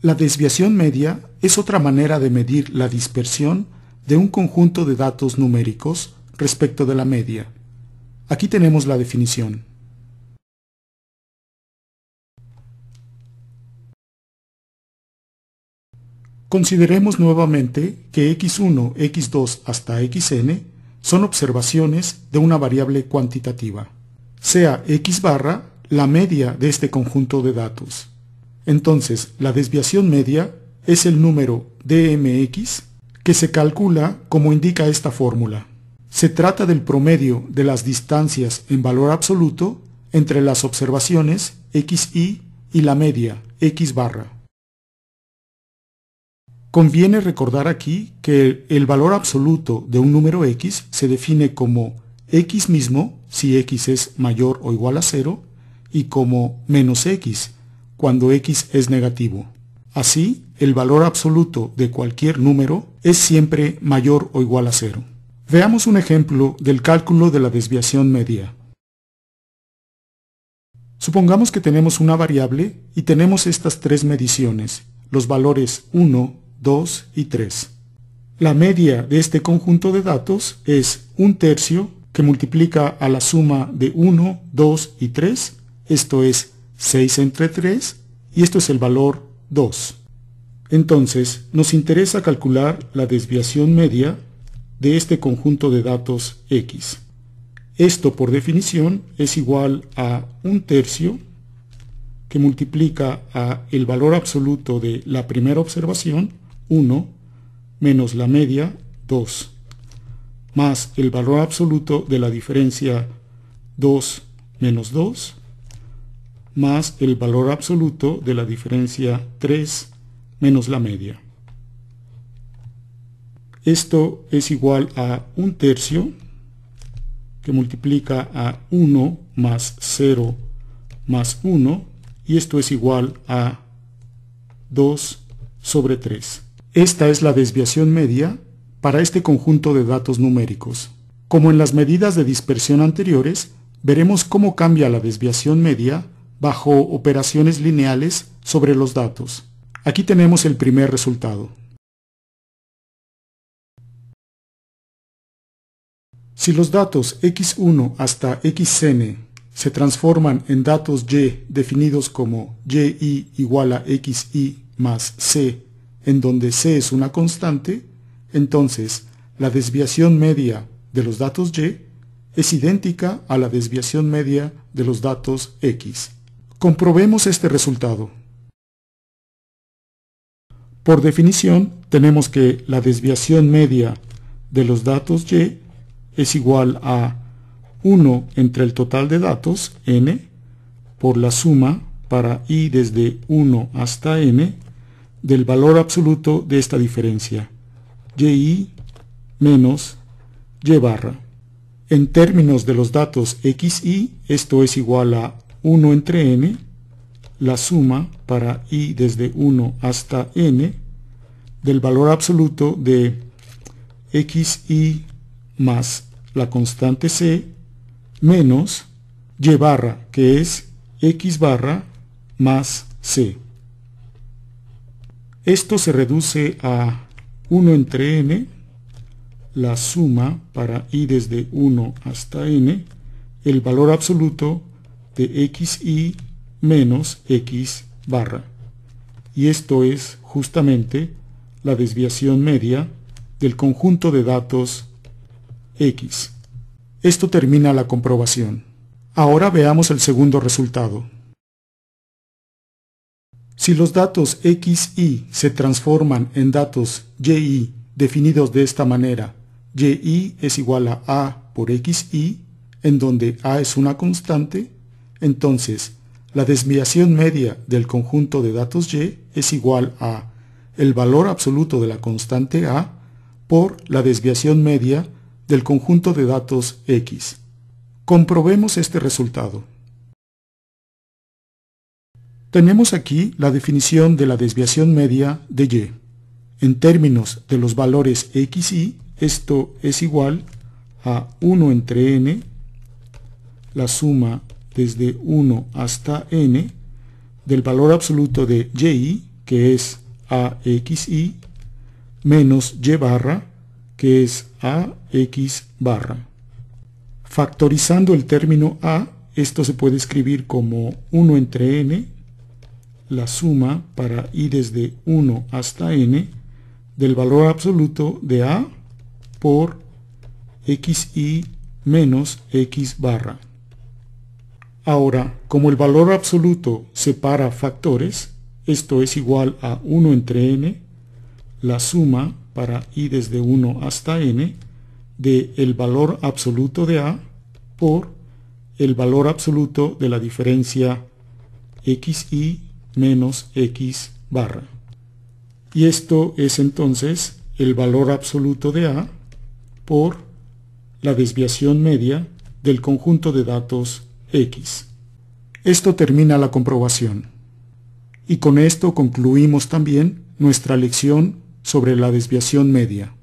La desviación media es otra manera de medir la dispersión de un conjunto de datos numéricos respecto de la media. Aquí tenemos la definición. Consideremos nuevamente que x1, x2 hasta xn son observaciones de una variable cuantitativa, sea x barra la media de este conjunto de datos. Entonces, la desviación media es el número dmx que se calcula como indica esta fórmula. Se trata del promedio de las distancias en valor absoluto entre las observaciones xi y la media x barra. Conviene recordar aquí que el valor absoluto de un número x se define como x mismo si x es mayor o igual a 0 y como menos x cuando x es negativo. Así, el valor absoluto de cualquier número es siempre mayor o igual a cero. Veamos un ejemplo del cálculo de la desviación media. Supongamos que tenemos una variable y tenemos estas tres mediciones, los valores 1, 2 y 3. La media de este conjunto de datos es un tercio que multiplica a la suma de 1, 2 y 3, esto es 6 entre 3 y esto es el valor 2. Entonces, nos interesa calcular la desviación media de este conjunto de datos x. Esto, por definición, es igual a un tercio que multiplica a el valor absoluto de la primera observación, 1, menos la media, 2, más el valor absoluto de la diferencia 2 menos 2, más el valor absoluto de la diferencia 3 menos la media. Esto es igual a un tercio que multiplica a 1 más 0 más 1 y esto es igual a 2 sobre 3. Esta es la desviación media para este conjunto de datos numéricos. Como en las medidas de dispersión anteriores, veremos cómo cambia la desviación media bajo operaciones lineales sobre los datos. Aquí tenemos el primer resultado. Si los datos x1 hasta xn se transforman en datos y definidos como yi igual a xi más c, en donde c es una constante, entonces la desviación media de los datos y es idéntica a la desviación media de los datos x. Comprobemos este resultado. Por definición, tenemos que la desviación media de los datos Y es igual a 1 entre el total de datos, n, por la suma para i desde 1 hasta n, del valor absoluto de esta diferencia, yi menos y barra. En términos de los datos xi, esto es igual a 1 entre n, la suma para i desde 1 hasta n del valor absoluto de xi más la constante c menos y barra, que es x barra más c. Esto se reduce a 1 entre n, la suma para i desde 1 hasta n, el valor absoluto de xi menos x barra. Y esto es justamente la desviación media del conjunto de datos x. Esto termina la comprobación. Ahora veamos el segundo resultado. Si los datos xi se transforman en datos yi definidos de esta manera, yi es igual a a por xi en donde a es una constante, entonces, la desviación media del conjunto de datos Y es igual a el valor absoluto de la constante A por la desviación media del conjunto de datos X. Comprobemos este resultado. Tenemos aquí la definición de la desviación media de Y. En términos de los valores X y, esto es igual a 1 entre n, la suma desde 1 hasta n del valor absoluto de yi que es axi, menos y barra, que es ax barra. Factorizando el término a, esto se puede escribir como 1 entre n, la suma para i desde 1 hasta n del valor absoluto de a por xi menos x barra. Ahora, como el valor absoluto separa factores, esto es igual a 1 entre n, la suma para i desde 1 hasta n de el valor absoluto de a por el valor absoluto de la diferencia xi menos x barra. Y esto es entonces el valor absoluto de a por la desviación media del conjunto de datos X. Esto termina la comprobación. Y con esto concluimos también nuestra lección sobre la desviación media.